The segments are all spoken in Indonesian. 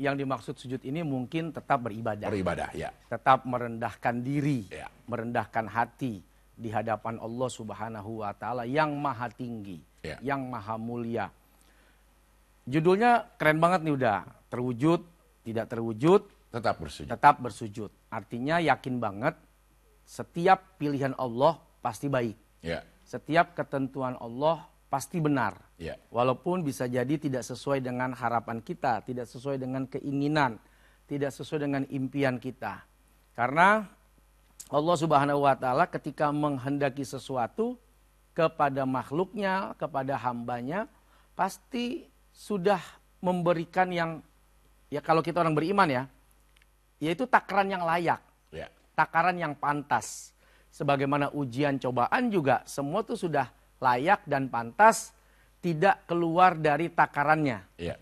yang dimaksud sujud ini mungkin tetap beribadah. Beribadah, ya. Tetap merendahkan diri, ya. merendahkan hati di hadapan Allah Subhanahu wa taala yang maha tinggi, ya. yang maha mulia. Judulnya keren banget nih udah. Terwujud, tidak terwujud, tetap bersujud. Tetap bersujud. Artinya yakin banget setiap pilihan Allah pasti baik. Ya. Setiap ketentuan Allah pasti benar. Yeah. Walaupun bisa jadi tidak sesuai dengan harapan kita, tidak sesuai dengan keinginan, tidak sesuai dengan impian kita. Karena Allah Subhanahu wa taala ketika menghendaki sesuatu kepada makhluknya, kepada hambanya, pasti sudah memberikan yang ya kalau kita orang beriman ya, yaitu takaran yang layak. Yeah. Takaran yang pantas. Sebagaimana ujian cobaan juga semua itu sudah layak dan pantas tidak keluar dari takarannya. Ya.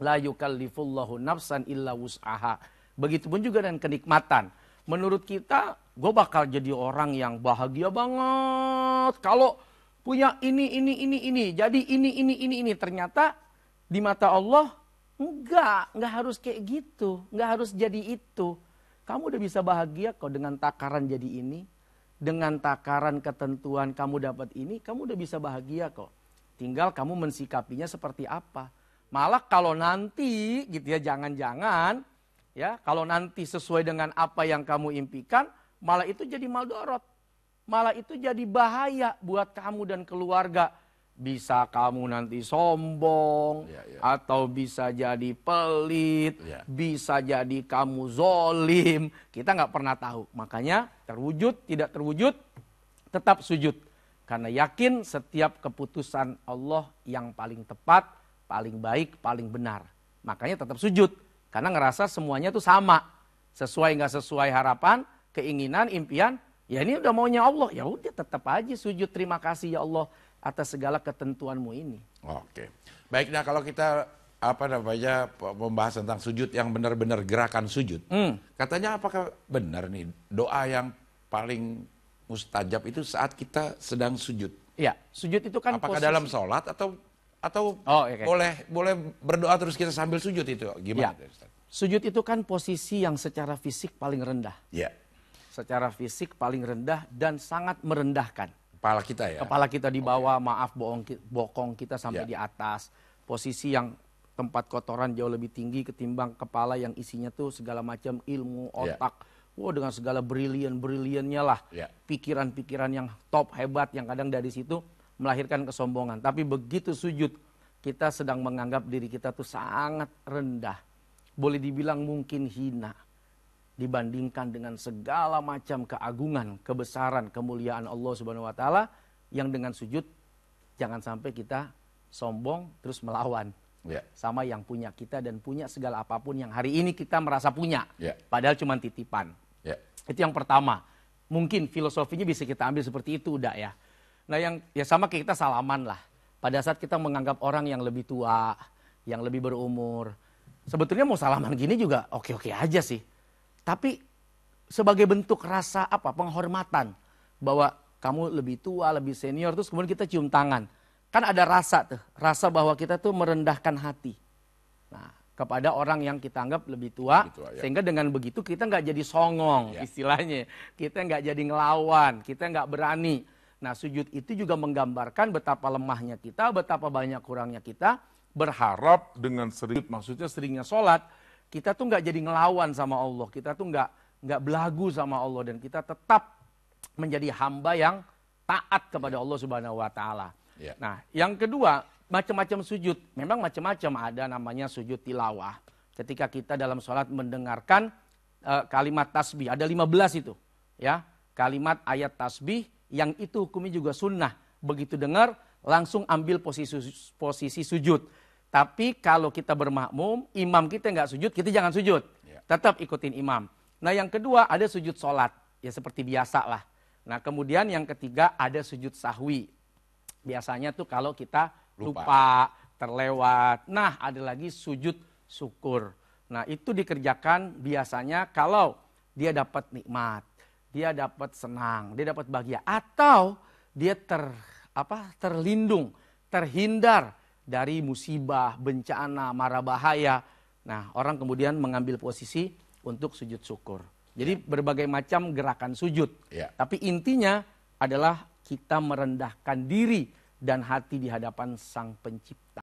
La yukallifullahu nafsan illa wus'aha. Begitupun juga dengan kenikmatan. Menurut kita, gue bakal jadi orang yang bahagia banget. Kalau punya ini, ini, ini, ini. Jadi ini, ini, ini, ini. Ternyata di mata Allah, enggak. Enggak harus kayak gitu. Enggak harus jadi itu. Kamu udah bisa bahagia kok dengan takaran jadi ini dengan takaran ketentuan kamu dapat ini, kamu udah bisa bahagia kok. Tinggal kamu mensikapinya seperti apa. Malah kalau nanti gitu ya, jangan-jangan ya, kalau nanti sesuai dengan apa yang kamu impikan, malah itu jadi maldorot. Malah itu jadi bahaya buat kamu dan keluarga bisa kamu nanti sombong ya, ya. atau bisa jadi pelit, ya. bisa jadi kamu zolim. Kita nggak pernah tahu. Makanya terwujud tidak terwujud tetap sujud karena yakin setiap keputusan Allah yang paling tepat, paling baik, paling benar. Makanya tetap sujud karena ngerasa semuanya itu sama, sesuai nggak sesuai harapan, keinginan, impian. Ya ini udah maunya Allah. Ya udah tetap aja sujud terima kasih ya Allah atas segala ketentuanmu ini. Oke. Baik, nah, kalau kita apa namanya membahas tentang sujud yang benar-benar gerakan sujud. hmm. Katanya apakah benar nih doa yang paling mustajab itu saat kita sedang sujud? Iya, sujud itu kan apakah posisi... dalam sholat atau atau oh, okay. Iya, iya. boleh boleh berdoa terus kita sambil sujud itu gimana? Ya. Sujud itu kan posisi yang secara fisik paling rendah. Iya. Secara fisik paling rendah dan sangat merendahkan kepala kita ya. Kepala kita di bawah, okay. maaf bohong bokong kita sampai yeah. di atas. Posisi yang tempat kotoran jauh lebih tinggi ketimbang kepala yang isinya tuh segala macam ilmu, ya. otak. Yeah. Wow, dengan segala brilian-briliannya lah. Ya. Pikiran-pikiran ya. yang top, hebat yang kadang dari situ melahirkan kesombongan. Tapi begitu sujud, kita sedang menganggap diri kita tuh sangat rendah. Boleh dibilang mungkin hina dibandingkan dengan segala macam keagungan, kebesaran, kemuliaan Allah Subhanahu wa taala yang dengan sujud jangan sampai kita sombong terus melawan. Yeah. Sama yang punya kita dan punya segala apapun yang hari ini kita merasa punya. Yeah. Padahal cuma titipan. Yeah. Itu yang pertama. Mungkin filosofinya bisa kita ambil seperti itu udah ya. Nah yang ya sama kayak kita salaman lah. Pada saat kita menganggap orang yang lebih tua, yang lebih berumur. Sebetulnya mau salaman gini juga oke-oke aja sih tapi sebagai bentuk rasa apa? Penghormatan bahwa kamu lebih tua, lebih senior terus kemudian kita cium tangan. Kan ada rasa tuh, rasa bahwa kita tuh merendahkan hati. Nah, kepada orang yang kita anggap lebih tua, lebih tua ya. sehingga dengan begitu kita nggak jadi songong ya. istilahnya, kita nggak jadi ngelawan, kita nggak berani. Nah sujud itu juga menggambarkan betapa lemahnya kita, betapa banyak kurangnya kita. Berharap dengan sering, maksudnya seringnya sholat, kita tuh nggak jadi ngelawan sama Allah, kita tuh nggak nggak belagu sama Allah dan kita tetap menjadi hamba yang taat kepada Allah Subhanahu Wa Taala. Yeah. Nah, yang kedua macam-macam sujud, memang macam-macam ada namanya sujud tilawah. Ketika kita dalam sholat mendengarkan uh, kalimat tasbih, ada 15 itu, ya kalimat ayat tasbih yang itu hukumnya juga sunnah. Begitu dengar langsung ambil posisi posisi sujud. Tapi kalau kita bermakmum, imam kita nggak sujud, kita jangan sujud. Ya. Tetap ikutin imam. Nah yang kedua ada sujud sholat, ya seperti biasa lah. Nah kemudian yang ketiga ada sujud sahwi. Biasanya tuh kalau kita lupa, lupa terlewat. Nah ada lagi sujud syukur. Nah itu dikerjakan biasanya kalau dia dapat nikmat, dia dapat senang, dia dapat bahagia, atau dia ter apa terlindung, terhindar dari musibah, bencana, mara bahaya. Nah, orang kemudian mengambil posisi untuk sujud syukur. Jadi ya. berbagai macam gerakan sujud. Ya. Tapi intinya adalah kita merendahkan diri dan hati di hadapan Sang Pencipta.